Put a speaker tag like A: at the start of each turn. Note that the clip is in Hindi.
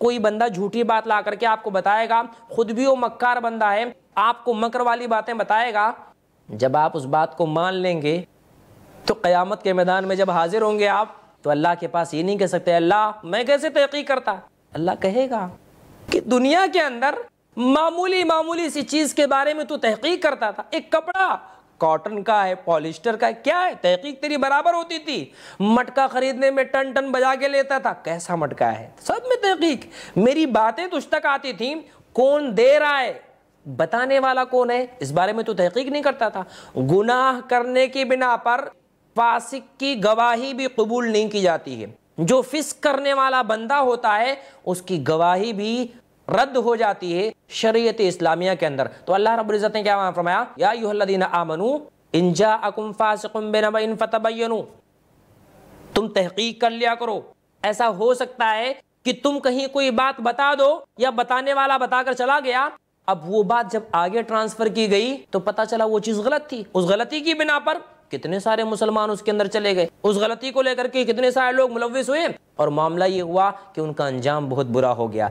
A: कोई बंदा झूठी बात ला करके आपको बताएगा खुद भी वो मक्कार बंदा है आपको मकर वाली बातें बताएगा जब आप उस बात को मान लेंगे तो क़यामत के मैदान में जब हाजिर होंगे आप तो अल्लाह के पास ये नहीं कह सकते अल्लाह मैं कैसे तहकी करता अल्लाह कहेगा कि दुनिया के अंदर मामूली मामूली सी चीज़ के बारे में तू तहकी करता था एक कपड़ा कॉटन का है पॉलिस्टर का है क्या है तहकीक तेरी बराबर होती थी मटका खरीदने में टन टन बजा के लेता था कैसा मटका है सब में तहकीक मेरी बातें तुझ तक आती थी कौन दे रहा है बताने वाला कौन है इस बारे में तो तहकीक नहीं करता था गुनाह करने की बिना पर फासिक की गवाही भी कबूल नहीं की जाती है जो फिस करने वाला बंदा होता है उसकी गवाही भी रद्द हो जाती है शरीयत इस्लामिया के अंदर तो अल्लाह रबुल्ज़त ने क्या वहाँ फरमाया आमनु इंजा अकुम फासकुम तुम तहकीक कर लिया करो ऐसा हो सकता है कि तुम कहीं कोई बात बता दो या बताने वाला बताकर चला गया अब वो बात जब आगे ट्रांसफर की गई तो पता चला वो चीज़ गलत थी उस गलती की बिना पर कितने सारे मुसलमान उसके अंदर चले गए उस गलती को लेकर के कितने सारे लोग मुलविस हुए और मामला ये हुआ कि उनका अंजाम बहुत बुरा हो गया